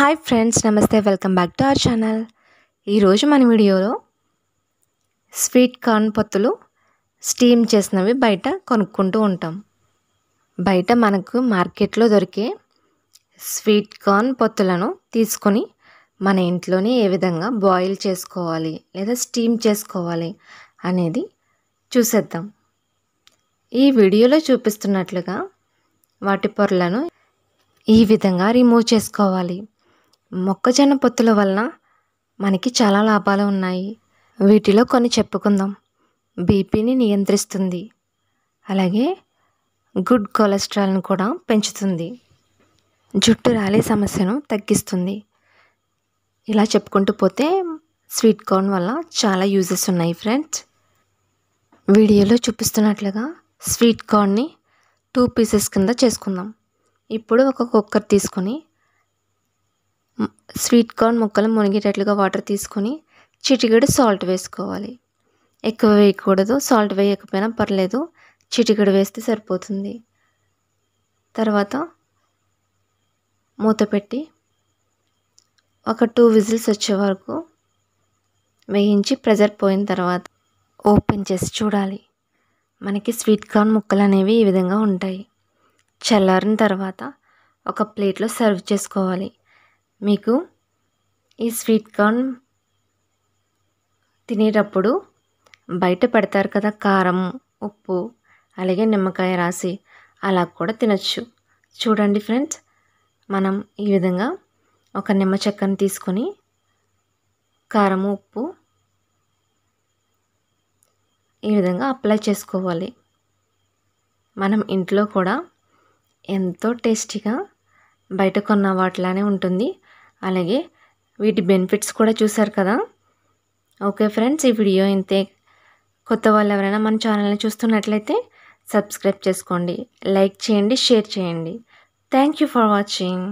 hi friends నమస్తే welcome back to our channel ఈరోజు మన వీడియోలో స్వీట్ కార్న్ పొత్తులు స్టీమ్ చేసినవి బయట కొనుక్కుంటూ ఉంటాం బయట మనకు మార్కెట్లో దొరికే స్వీట్ కార్న్ పొత్తులను తీసుకొని మన ఇంట్లోనే ఏ విధంగా బాయిల్ చేసుకోవాలి లేదా స్టీమ్ చేసుకోవాలి అనేది చూసేద్దాం ఈ వీడియోలో చూపిస్తున్నట్లుగా వాటి పొరలను ఈ విధంగా రిమూవ్ చేసుకోవాలి మొక్కజొన్న పొత్తుల వలన మనకి చాలా లాభాలు ఉన్నాయి వీటిలో కొన్ని చెప్పుకుందాం బీపీని నియంత్రిస్తుంది అలాగే గుడ్ కొలెస్ట్రాల్ని కూడా పెంచుతుంది జుట్టు రాలే సమస్యను తగ్గిస్తుంది ఇలా చెప్పుకుంటూ పోతే స్వీట్ కార్న్ వల్ల చాలా యూజెస్ ఉన్నాయి ఫ్రెండ్స్ వీడియోలో చూపిస్తున్నట్లుగా స్వీట్ కార్న్ని టూ పీసెస్ కింద చేసుకుందాం ఇప్పుడు ఒక కుక్కర్ తీసుకొని స్వీట్ కార్న్ ముక్కలు మునిగేటట్లుగా వాటర్ తీసుకొని చిటికెడు సాల్ట్ వేసుకోవాలి ఎక్కువ వేయకూడదు సాల్ట్ వేయకపోయినా పర్లేదు చిటికెడు వేస్తే సరిపోతుంది తర్వాత మూత పెట్టి ఒక టూ విజిల్స్ వచ్చే వరకు వేయించి ప్రెజర్ పోయిన తర్వాత ఓపెన్ చేసి చూడాలి మనకి స్వీట్ కార్న్ ముక్కలు అనేవి ఈ విధంగా ఉంటాయి చల్లారిన తర్వాత ఒక ప్లేట్లో సర్వ్ చేసుకోవాలి మీకు ఈ స్వీట్ కార్న్ తినేటప్పుడు బయట పెడతారు కదా కారం ఉప్పు అలాగే నిమ్మకాయ రాసి అలా కూడా తినచ్చు చూడండి ఫ్రెండ్స్ మనం ఈ విధంగా ఒక నిమ్మ చెక్కను తీసుకొని కారం ఉప్పు ఈ విధంగా అప్లై చేసుకోవాలి మనం ఇంట్లో కూడా ఎంతో టేస్టీగా బయట కొన్న వాటిలానే ఉంటుంది అలాగే వీటి బెనిఫిట్స్ కూడా చూసారు కదా ఓకే ఫ్రెండ్స్ ఈ వీడియో ఇంతే కొత్త వాళ్ళు ఎవరైనా మన ఛానల్ని చూస్తున్నట్లయితే సబ్స్క్రైబ్ చేసుకోండి లైక్ చేయండి షేర్ చేయండి థ్యాంక్ యూ ఫర్ వాచింగ్